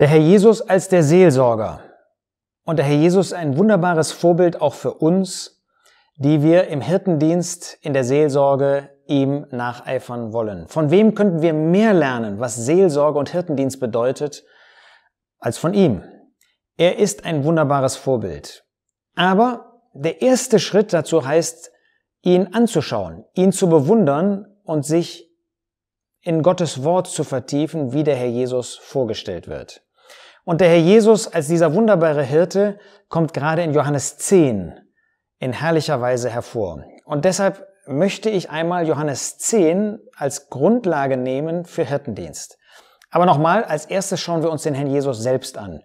Der Herr Jesus als der Seelsorger. Und der Herr Jesus ein wunderbares Vorbild auch für uns, die wir im Hirtendienst, in der Seelsorge ihm nacheifern wollen. Von wem könnten wir mehr lernen, was Seelsorge und Hirtendienst bedeutet, als von ihm? Er ist ein wunderbares Vorbild. Aber der erste Schritt dazu heißt, ihn anzuschauen, ihn zu bewundern und sich in Gottes Wort zu vertiefen, wie der Herr Jesus vorgestellt wird. Und der Herr Jesus als dieser wunderbare Hirte kommt gerade in Johannes 10 in herrlicher Weise hervor. Und deshalb möchte ich einmal Johannes 10 als Grundlage nehmen für Hirtendienst. Aber nochmal, als erstes schauen wir uns den Herrn Jesus selbst an.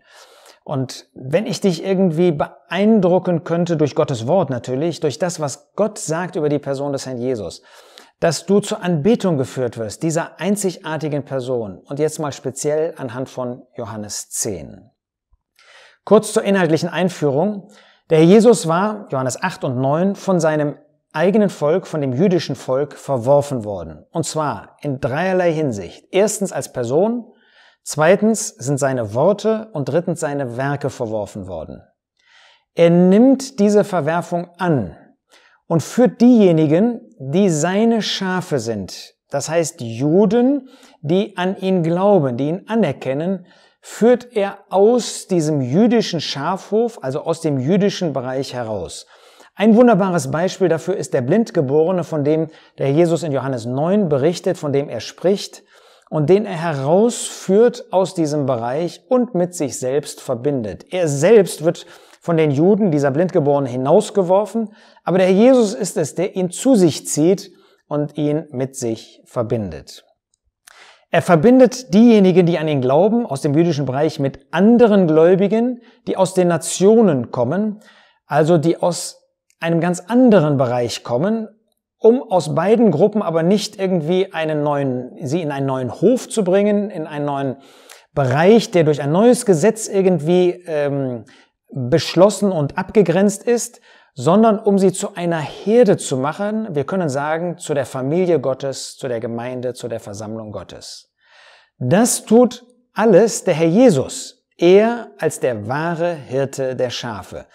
Und wenn ich dich irgendwie beeindrucken könnte durch Gottes Wort natürlich, durch das, was Gott sagt über die Person des Herrn Jesus, dass du zur Anbetung geführt wirst, dieser einzigartigen Person. Und jetzt mal speziell anhand von Johannes 10. Kurz zur inhaltlichen Einführung. Der Herr Jesus war, Johannes 8 und 9, von seinem eigenen Volk, von dem jüdischen Volk verworfen worden. Und zwar in dreierlei Hinsicht. Erstens als Person, zweitens sind seine Worte und drittens seine Werke verworfen worden. Er nimmt diese Verwerfung an, und führt diejenigen, die seine Schafe sind, das heißt Juden, die an ihn glauben, die ihn anerkennen, führt er aus diesem jüdischen Schafhof, also aus dem jüdischen Bereich heraus. Ein wunderbares Beispiel dafür ist der Blindgeborene, von dem der Jesus in Johannes 9 berichtet, von dem er spricht und den er herausführt aus diesem Bereich und mit sich selbst verbindet. Er selbst wird von den Juden, dieser Blindgeborene, hinausgeworfen. Aber der Herr Jesus ist es, der ihn zu sich zieht und ihn mit sich verbindet. Er verbindet diejenigen, die an ihn glauben, aus dem jüdischen Bereich mit anderen Gläubigen, die aus den Nationen kommen, also die aus einem ganz anderen Bereich kommen, um aus beiden Gruppen aber nicht irgendwie einen neuen, sie in einen neuen Hof zu bringen, in einen neuen Bereich, der durch ein neues Gesetz irgendwie ähm, beschlossen und abgegrenzt ist, sondern um sie zu einer Herde zu machen, wir können sagen, zu der Familie Gottes, zu der Gemeinde, zu der Versammlung Gottes. Das tut alles der Herr Jesus, er als der wahre Hirte der Schafe.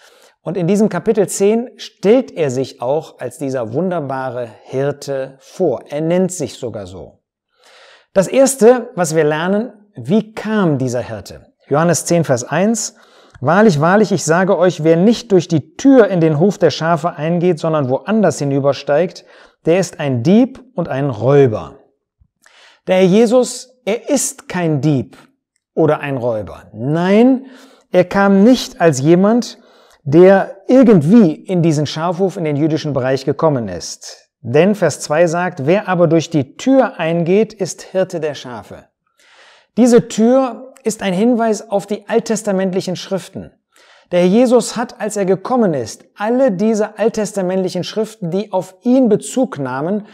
Und in diesem Kapitel 10 stellt er sich auch als dieser wunderbare Hirte vor. Er nennt sich sogar so. Das Erste, was wir lernen, wie kam dieser Hirte? Johannes 10, Vers 1. Wahrlich, wahrlich, ich sage euch, wer nicht durch die Tür in den Hof der Schafe eingeht, sondern woanders hinübersteigt, der ist ein Dieb und ein Räuber. Der Herr Jesus, er ist kein Dieb oder ein Räuber. Nein, er kam nicht als jemand, der irgendwie in diesen Schafhof in den jüdischen Bereich gekommen ist. Denn Vers 2 sagt, wer aber durch die Tür eingeht, ist Hirte der Schafe. Diese Tür ist ein Hinweis auf die alttestamentlichen Schriften. Der Herr Jesus hat, als er gekommen ist, alle diese alttestamentlichen Schriften, die auf ihn Bezug nahmen,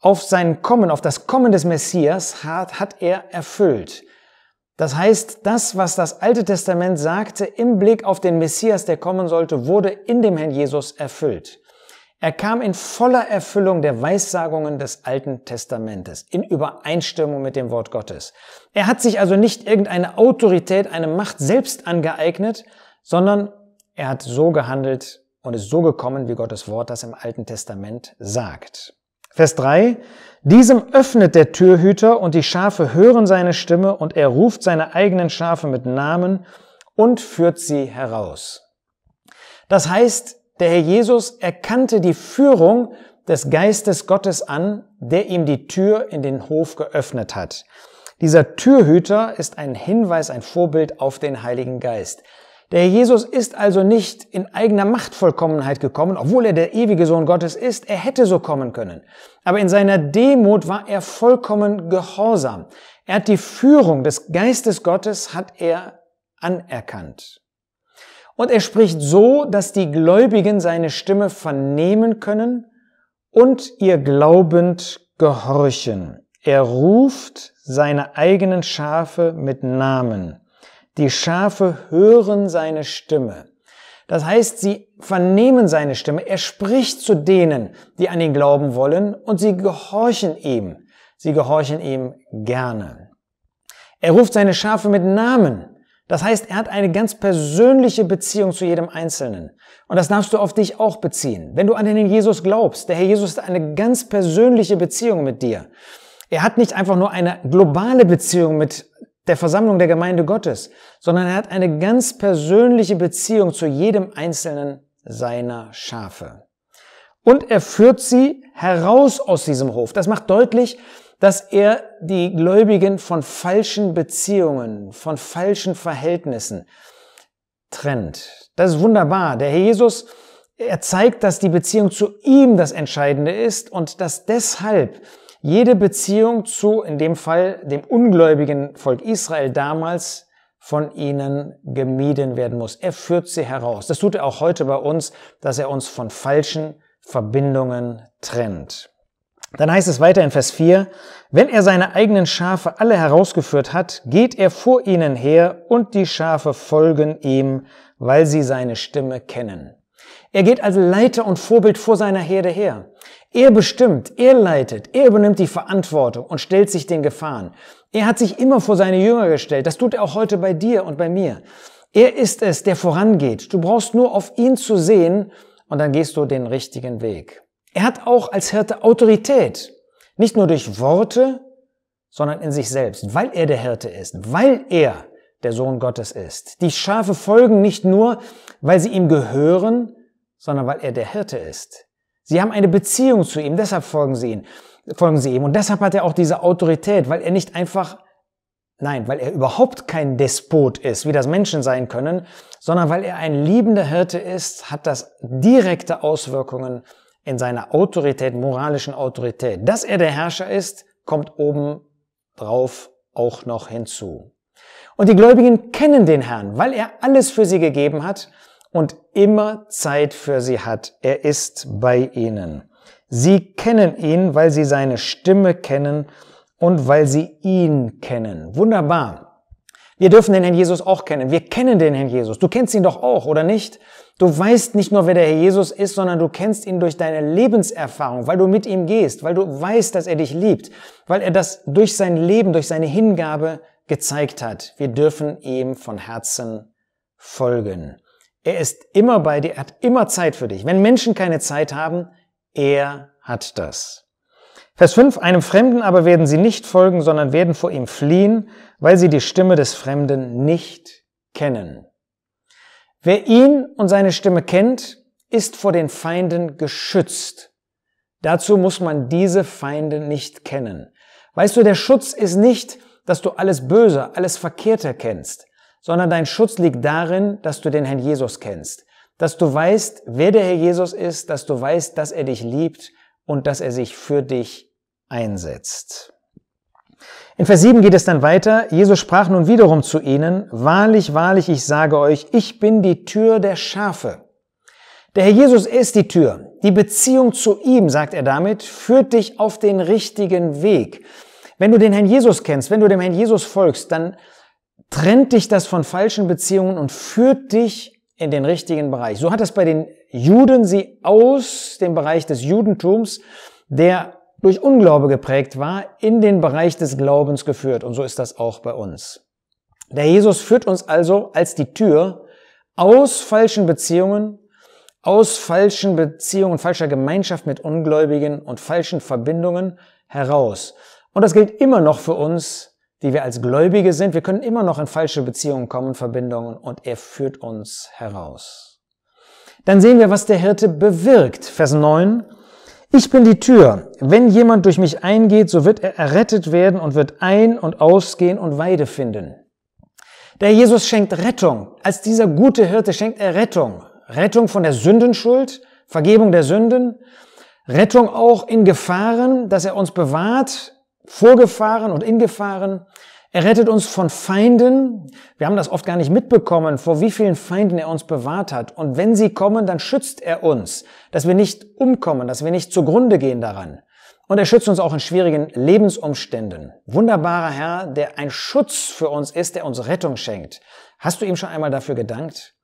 auf sein Kommen, auf das Kommen des Messias, hat, hat er erfüllt. Das heißt, das, was das Alte Testament sagte im Blick auf den Messias, der kommen sollte, wurde in dem Herrn Jesus erfüllt. Er kam in voller Erfüllung der Weissagungen des Alten Testamentes, in Übereinstimmung mit dem Wort Gottes. Er hat sich also nicht irgendeine Autorität, eine Macht selbst angeeignet, sondern er hat so gehandelt und ist so gekommen, wie Gottes Wort das im Alten Testament sagt. Vers 3. Diesem öffnet der Türhüter und die Schafe hören seine Stimme und er ruft seine eigenen Schafe mit Namen und führt sie heraus. Das heißt, der Herr Jesus erkannte die Führung des Geistes Gottes an, der ihm die Tür in den Hof geöffnet hat. Dieser Türhüter ist ein Hinweis, ein Vorbild auf den Heiligen Geist. Der Herr Jesus ist also nicht in eigener Machtvollkommenheit gekommen, obwohl er der ewige Sohn Gottes ist, er hätte so kommen können. Aber in seiner Demut war er vollkommen gehorsam. Er hat die Führung des Geistes Gottes, hat er anerkannt. Und er spricht so, dass die Gläubigen seine Stimme vernehmen können und ihr glaubend gehorchen. Er ruft seine eigenen Schafe mit Namen. Die Schafe hören seine Stimme. Das heißt, sie vernehmen seine Stimme. Er spricht zu denen, die an ihn glauben wollen, und sie gehorchen ihm. Sie gehorchen ihm gerne. Er ruft seine Schafe mit Namen. Das heißt, er hat eine ganz persönliche Beziehung zu jedem Einzelnen. Und das darfst du auf dich auch beziehen. Wenn du an den Jesus glaubst, der Herr Jesus hat eine ganz persönliche Beziehung mit dir. Er hat nicht einfach nur eine globale Beziehung mit der Versammlung der Gemeinde Gottes, sondern er hat eine ganz persönliche Beziehung zu jedem Einzelnen seiner Schafe. Und er führt sie heraus aus diesem Hof. Das macht deutlich, dass er die Gläubigen von falschen Beziehungen, von falschen Verhältnissen trennt. Das ist wunderbar. Der Herr Jesus, er zeigt, dass die Beziehung zu ihm das Entscheidende ist und dass deshalb jede Beziehung zu, in dem Fall, dem ungläubigen Volk Israel damals von ihnen gemieden werden muss. Er führt sie heraus. Das tut er auch heute bei uns, dass er uns von falschen Verbindungen trennt. Dann heißt es weiter in Vers 4, wenn er seine eigenen Schafe alle herausgeführt hat, geht er vor ihnen her und die Schafe folgen ihm, weil sie seine Stimme kennen. Er geht als Leiter und Vorbild vor seiner Herde her. Er bestimmt, er leitet, er übernimmt die Verantwortung und stellt sich den Gefahren. Er hat sich immer vor seine Jünger gestellt. Das tut er auch heute bei dir und bei mir. Er ist es, der vorangeht. Du brauchst nur auf ihn zu sehen und dann gehst du den richtigen Weg. Er hat auch als Hirte Autorität. Nicht nur durch Worte, sondern in sich selbst, weil er der Hirte ist, weil er der Sohn Gottes ist. Die Schafe folgen nicht nur, weil sie ihm gehören, sondern weil er der Hirte ist. Sie haben eine Beziehung zu ihm, deshalb folgen sie, ihn, folgen sie ihm. Und deshalb hat er auch diese Autorität, weil er nicht einfach, nein, weil er überhaupt kein Despot ist, wie das Menschen sein können, sondern weil er ein liebender Hirte ist, hat das direkte Auswirkungen in seiner Autorität, moralischen Autorität, dass er der Herrscher ist, kommt oben drauf auch noch hinzu. Und die Gläubigen kennen den Herrn, weil er alles für sie gegeben hat und immer Zeit für sie hat. Er ist bei ihnen. Sie kennen ihn, weil sie seine Stimme kennen und weil sie ihn kennen. Wunderbar. Wir dürfen den Herrn Jesus auch kennen. Wir kennen den Herrn Jesus. Du kennst ihn doch auch, oder nicht? Du weißt nicht nur, wer der Herr Jesus ist, sondern du kennst ihn durch deine Lebenserfahrung, weil du mit ihm gehst, weil du weißt, dass er dich liebt, weil er das durch sein Leben, durch seine Hingabe gezeigt hat. Wir dürfen ihm von Herzen folgen. Er ist immer bei dir, er hat immer Zeit für dich. Wenn Menschen keine Zeit haben, er hat das. Vers 5, einem Fremden aber werden sie nicht folgen, sondern werden vor ihm fliehen, weil sie die Stimme des Fremden nicht kennen. Wer ihn und seine Stimme kennt, ist vor den Feinden geschützt. Dazu muss man diese Feinde nicht kennen. Weißt du, der Schutz ist nicht, dass du alles Böse, alles Verkehrte kennst, sondern dein Schutz liegt darin, dass du den Herrn Jesus kennst, dass du weißt, wer der Herr Jesus ist, dass du weißt, dass er dich liebt und dass er sich für dich einsetzt. In Vers 7 geht es dann weiter. Jesus sprach nun wiederum zu ihnen, Wahrlich, wahrlich, ich sage euch, ich bin die Tür der Schafe. Der Herr Jesus ist die Tür. Die Beziehung zu ihm, sagt er damit, führt dich auf den richtigen Weg. Wenn du den Herrn Jesus kennst, wenn du dem Herrn Jesus folgst, dann trennt dich das von falschen Beziehungen und führt dich in den richtigen Bereich. So hat es bei den Juden sie aus dem Bereich des Judentums, der durch Unglaube geprägt war, in den Bereich des Glaubens geführt. Und so ist das auch bei uns. Der Jesus führt uns also als die Tür aus falschen Beziehungen, aus falschen Beziehungen, falscher Gemeinschaft mit Ungläubigen und falschen Verbindungen heraus. Und das gilt immer noch für uns, die wir als Gläubige sind. Wir können immer noch in falsche Beziehungen kommen, Verbindungen, und er führt uns heraus. Dann sehen wir, was der Hirte bewirkt. Vers 9. Ich bin die Tür. Wenn jemand durch mich eingeht, so wird er errettet werden und wird ein- und ausgehen und Weide finden. Der Jesus schenkt Rettung. Als dieser gute Hirte schenkt er Rettung. Rettung von der Sündenschuld, Vergebung der Sünden, Rettung auch in Gefahren, dass er uns bewahrt, vor Gefahren und in Gefahren, er rettet uns von Feinden. Wir haben das oft gar nicht mitbekommen, vor wie vielen Feinden er uns bewahrt hat. Und wenn sie kommen, dann schützt er uns, dass wir nicht umkommen, dass wir nicht zugrunde gehen daran. Und er schützt uns auch in schwierigen Lebensumständen. Wunderbarer Herr, der ein Schutz für uns ist, der uns Rettung schenkt. Hast du ihm schon einmal dafür gedankt?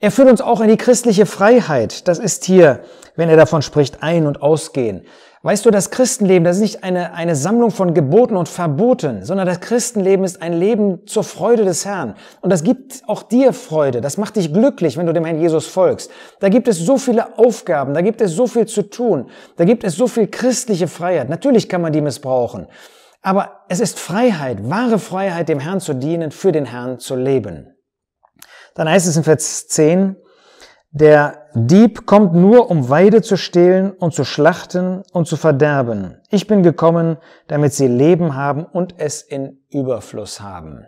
Er führt uns auch in die christliche Freiheit. Das ist hier, wenn er davon spricht, ein- und ausgehen. Weißt du, das Christenleben, das ist nicht eine, eine Sammlung von Geboten und Verboten, sondern das Christenleben ist ein Leben zur Freude des Herrn. Und das gibt auch dir Freude. Das macht dich glücklich, wenn du dem Herrn Jesus folgst. Da gibt es so viele Aufgaben, da gibt es so viel zu tun, da gibt es so viel christliche Freiheit. Natürlich kann man die missbrauchen. Aber es ist Freiheit, wahre Freiheit, dem Herrn zu dienen, für den Herrn zu leben. Dann heißt es in Vers 10, der Dieb kommt nur, um Weide zu stehlen und zu schlachten und zu verderben. Ich bin gekommen, damit sie Leben haben und es in Überfluss haben.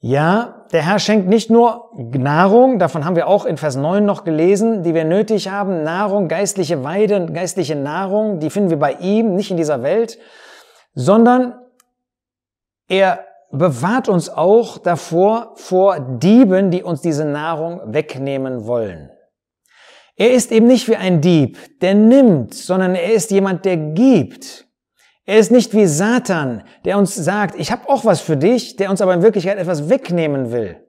Ja, der Herr schenkt nicht nur Nahrung, davon haben wir auch in Vers 9 noch gelesen, die wir nötig haben, Nahrung, geistliche Weide, geistliche Nahrung, die finden wir bei ihm, nicht in dieser Welt, sondern er bewahrt uns auch davor vor Dieben, die uns diese Nahrung wegnehmen wollen. Er ist eben nicht wie ein Dieb, der nimmt, sondern er ist jemand, der gibt. Er ist nicht wie Satan, der uns sagt, ich habe auch was für dich, der uns aber in Wirklichkeit etwas wegnehmen will,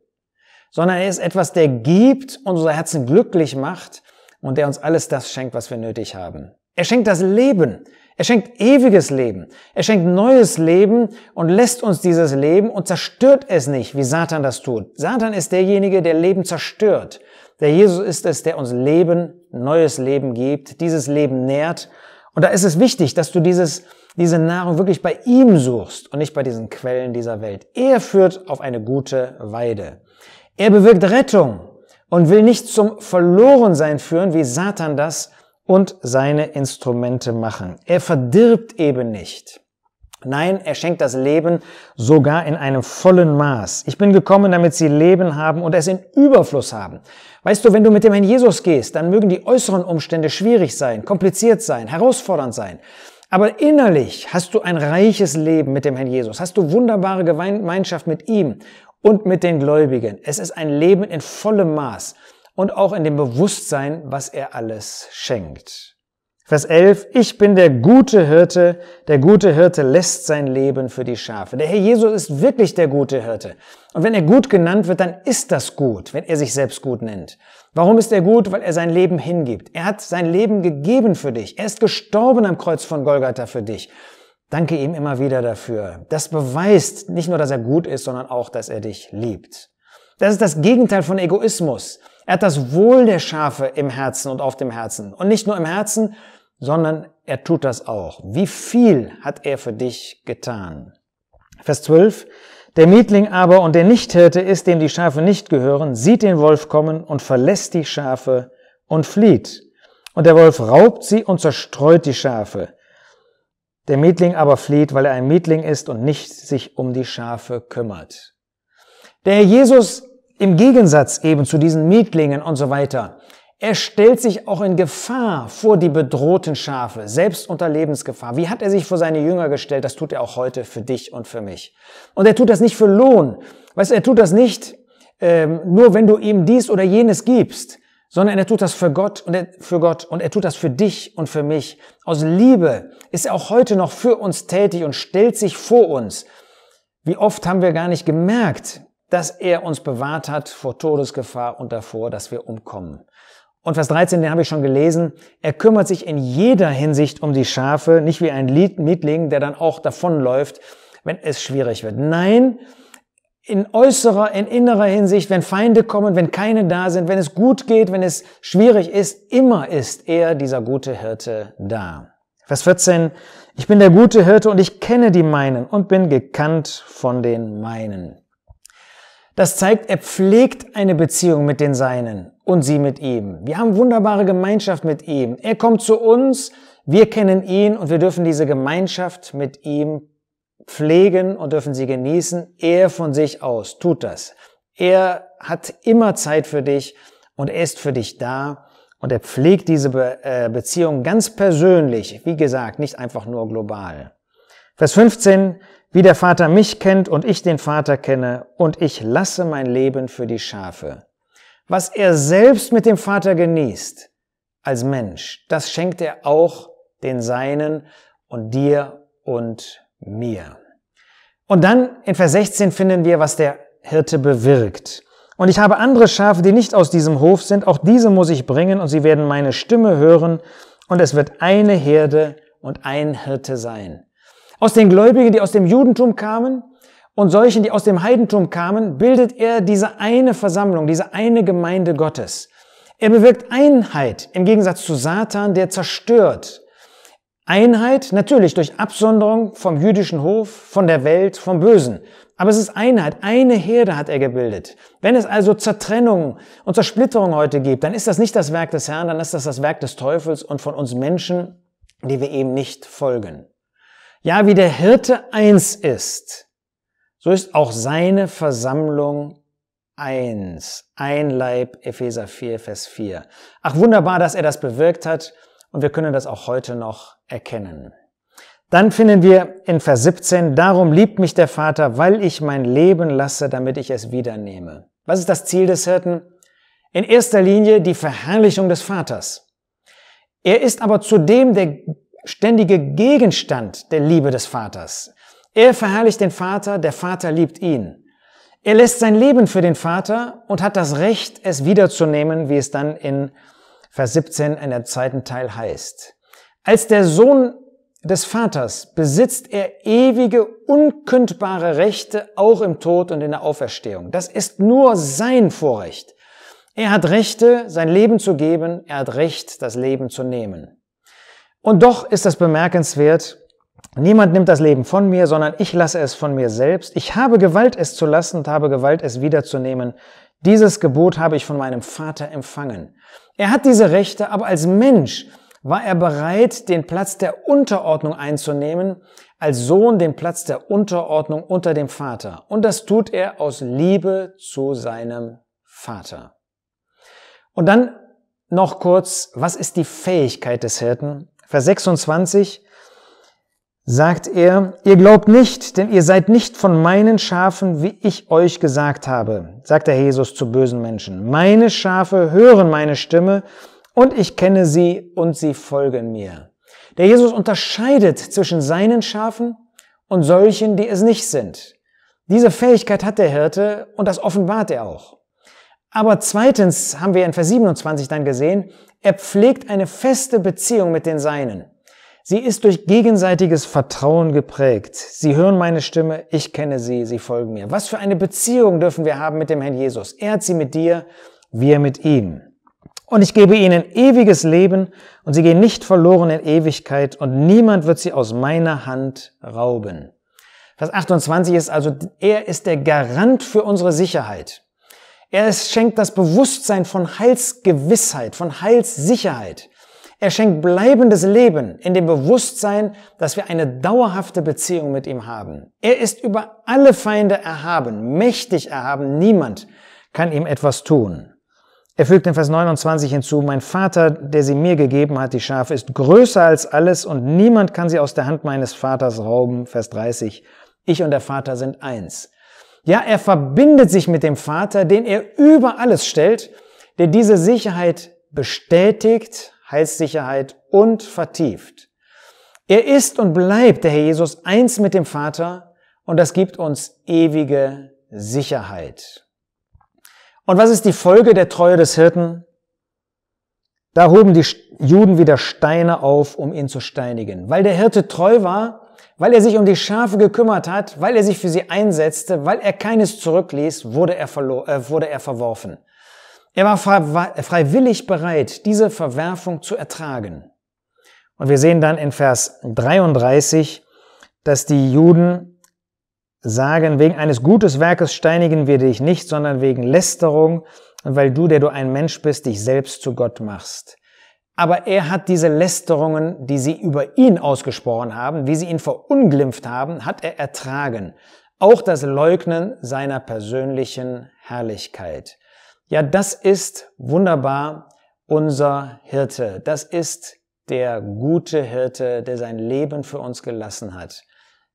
sondern er ist etwas, der gibt, und unser Herzen glücklich macht und der uns alles das schenkt, was wir nötig haben. Er schenkt das Leben, er schenkt ewiges Leben. Er schenkt neues Leben und lässt uns dieses Leben und zerstört es nicht, wie Satan das tut. Satan ist derjenige, der Leben zerstört. Der Jesus ist es, der uns Leben, neues Leben gibt, dieses Leben nährt. Und da ist es wichtig, dass du dieses, diese Nahrung wirklich bei ihm suchst und nicht bei diesen Quellen dieser Welt. Er führt auf eine gute Weide. Er bewirkt Rettung und will nicht zum Verlorensein führen, wie Satan das und seine Instrumente machen. Er verdirbt eben nicht. Nein, er schenkt das Leben sogar in einem vollen Maß. Ich bin gekommen, damit sie Leben haben und es in Überfluss haben. Weißt du, wenn du mit dem Herrn Jesus gehst, dann mögen die äußeren Umstände schwierig sein, kompliziert sein, herausfordernd sein. Aber innerlich hast du ein reiches Leben mit dem Herrn Jesus, hast du wunderbare Gemeinschaft mit ihm und mit den Gläubigen. Es ist ein Leben in vollem Maß und auch in dem Bewusstsein, was er alles schenkt. Vers 11, ich bin der gute Hirte, der gute Hirte lässt sein Leben für die Schafe. Der Herr Jesus ist wirklich der gute Hirte. Und wenn er gut genannt wird, dann ist das gut, wenn er sich selbst gut nennt. Warum ist er gut? Weil er sein Leben hingibt. Er hat sein Leben gegeben für dich. Er ist gestorben am Kreuz von Golgatha für dich. Danke ihm immer wieder dafür. Das beweist nicht nur, dass er gut ist, sondern auch, dass er dich liebt. Das ist das Gegenteil von Egoismus. Er hat das Wohl der Schafe im Herzen und auf dem Herzen. Und nicht nur im Herzen, sondern er tut das auch. Wie viel hat er für dich getan? Vers 12. Der Mietling aber und der Nichthirte ist, dem die Schafe nicht gehören, sieht den Wolf kommen und verlässt die Schafe und flieht. Und der Wolf raubt sie und zerstreut die Schafe. Der Mietling aber flieht, weil er ein Mietling ist und nicht sich um die Schafe kümmert. Der Herr Jesus im Gegensatz eben zu diesen Mietlingen und so weiter. Er stellt sich auch in Gefahr vor die bedrohten Schafe, selbst unter Lebensgefahr. Wie hat er sich vor seine Jünger gestellt? Das tut er auch heute für dich und für mich. Und er tut das nicht für Lohn. Weißt du, er tut das nicht ähm, nur, wenn du ihm dies oder jenes gibst, sondern er tut das für Gott und er, für Gott und er tut das für dich und für mich. Aus Liebe ist er auch heute noch für uns tätig und stellt sich vor uns. Wie oft haben wir gar nicht gemerkt, dass er uns bewahrt hat vor Todesgefahr und davor, dass wir umkommen. Und Vers 13, den habe ich schon gelesen. Er kümmert sich in jeder Hinsicht um die Schafe, nicht wie ein Mietling, der dann auch davonläuft, wenn es schwierig wird. Nein, in äußerer, in innerer Hinsicht, wenn Feinde kommen, wenn keine da sind, wenn es gut geht, wenn es schwierig ist, immer ist er, dieser gute Hirte, da. Vers 14, ich bin der gute Hirte und ich kenne die meinen und bin gekannt von den meinen. Das zeigt, er pflegt eine Beziehung mit den Seinen und sie mit ihm. Wir haben wunderbare Gemeinschaft mit ihm. Er kommt zu uns, wir kennen ihn und wir dürfen diese Gemeinschaft mit ihm pflegen und dürfen sie genießen. Er von sich aus tut das. Er hat immer Zeit für dich und er ist für dich da und er pflegt diese äh, Beziehung ganz persönlich. Wie gesagt, nicht einfach nur global. Vers 15, wie der Vater mich kennt und ich den Vater kenne und ich lasse mein Leben für die Schafe. Was er selbst mit dem Vater genießt als Mensch, das schenkt er auch den Seinen und dir und mir. Und dann in Vers 16 finden wir, was der Hirte bewirkt. Und ich habe andere Schafe, die nicht aus diesem Hof sind, auch diese muss ich bringen, und sie werden meine Stimme hören, und es wird eine Herde und ein Hirte sein. Aus den Gläubigen, die aus dem Judentum kamen und solchen, die aus dem Heidentum kamen, bildet er diese eine Versammlung, diese eine Gemeinde Gottes. Er bewirkt Einheit im Gegensatz zu Satan, der zerstört. Einheit natürlich durch Absonderung vom jüdischen Hof, von der Welt, vom Bösen. Aber es ist Einheit, eine Herde hat er gebildet. Wenn es also Zertrennung und Zersplitterung heute gibt, dann ist das nicht das Werk des Herrn, dann ist das das Werk des Teufels und von uns Menschen, die wir eben nicht folgen. Ja, wie der Hirte eins ist, so ist auch seine Versammlung eins. Ein Leib, Epheser 4, Vers 4. Ach, wunderbar, dass er das bewirkt hat und wir können das auch heute noch erkennen. Dann finden wir in Vers 17, darum liebt mich der Vater, weil ich mein Leben lasse, damit ich es wiedernehme. Was ist das Ziel des Hirten? In erster Linie die Verherrlichung des Vaters. Er ist aber zudem der ständige Gegenstand der Liebe des Vaters. Er verherrlicht den Vater, der Vater liebt ihn. Er lässt sein Leben für den Vater und hat das Recht, es wiederzunehmen, wie es dann in Vers 17 in der zweiten Teil heißt. Als der Sohn des Vaters besitzt er ewige, unkündbare Rechte, auch im Tod und in der Auferstehung. Das ist nur sein Vorrecht. Er hat Rechte, sein Leben zu geben, er hat Recht, das Leben zu nehmen. Und doch ist das bemerkenswert, niemand nimmt das Leben von mir, sondern ich lasse es von mir selbst. Ich habe Gewalt, es zu lassen und habe Gewalt, es wiederzunehmen. Dieses Gebot habe ich von meinem Vater empfangen. Er hat diese Rechte, aber als Mensch war er bereit, den Platz der Unterordnung einzunehmen, als Sohn den Platz der Unterordnung unter dem Vater. Und das tut er aus Liebe zu seinem Vater. Und dann noch kurz, was ist die Fähigkeit des Hirten? Vers 26 sagt er, ihr glaubt nicht, denn ihr seid nicht von meinen Schafen, wie ich euch gesagt habe, sagt der Jesus zu bösen Menschen. Meine Schafe hören meine Stimme und ich kenne sie und sie folgen mir. Der Jesus unterscheidet zwischen seinen Schafen und solchen, die es nicht sind. Diese Fähigkeit hat der Hirte und das offenbart er auch. Aber zweitens haben wir in Vers 27 dann gesehen, er pflegt eine feste Beziehung mit den Seinen. Sie ist durch gegenseitiges Vertrauen geprägt. Sie hören meine Stimme, ich kenne sie, sie folgen mir. Was für eine Beziehung dürfen wir haben mit dem Herrn Jesus? Er hat sie mit dir, wir mit ihm. Und ich gebe ihnen ewiges Leben und sie gehen nicht verloren in Ewigkeit und niemand wird sie aus meiner Hand rauben. Vers 28 ist also, er ist der Garant für unsere Sicherheit. Er schenkt das Bewusstsein von Heilsgewissheit, von Heilssicherheit. Er schenkt bleibendes Leben in dem Bewusstsein, dass wir eine dauerhafte Beziehung mit ihm haben. Er ist über alle Feinde erhaben, mächtig erhaben, niemand kann ihm etwas tun. Er fügt in Vers 29 hinzu, mein Vater, der sie mir gegeben hat, die Schafe, ist größer als alles und niemand kann sie aus der Hand meines Vaters rauben. Vers 30, ich und der Vater sind eins. Ja, er verbindet sich mit dem Vater, den er über alles stellt, der diese Sicherheit bestätigt, heißt Sicherheit und vertieft. Er ist und bleibt, der Herr Jesus, eins mit dem Vater und das gibt uns ewige Sicherheit. Und was ist die Folge der Treue des Hirten? Da hoben die Juden wieder Steine auf, um ihn zu steinigen. Weil der Hirte treu war, weil er sich um die Schafe gekümmert hat, weil er sich für sie einsetzte, weil er keines zurückließ, wurde er, äh, wurde er verworfen. Er war freiwillig bereit, diese Verwerfung zu ertragen. Und wir sehen dann in Vers 33, dass die Juden sagen, wegen eines gutes Werkes steinigen wir dich nicht, sondern wegen Lästerung und weil du, der du ein Mensch bist, dich selbst zu Gott machst aber er hat diese Lästerungen, die sie über ihn ausgesprochen haben, wie sie ihn verunglimpft haben, hat er ertragen. Auch das Leugnen seiner persönlichen Herrlichkeit. Ja, das ist wunderbar unser Hirte. Das ist der gute Hirte, der sein Leben für uns gelassen hat.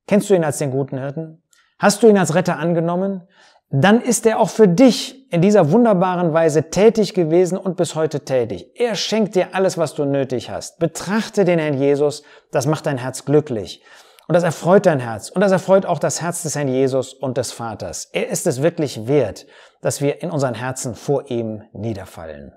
Kennst du ihn als den guten Hirten? Hast du ihn als Retter angenommen? Dann ist er auch für dich in dieser wunderbaren Weise tätig gewesen und bis heute tätig. Er schenkt dir alles, was du nötig hast. Betrachte den Herrn Jesus, das macht dein Herz glücklich. Und das erfreut dein Herz. Und das erfreut auch das Herz des Herrn Jesus und des Vaters. Er ist es wirklich wert, dass wir in unseren Herzen vor ihm niederfallen.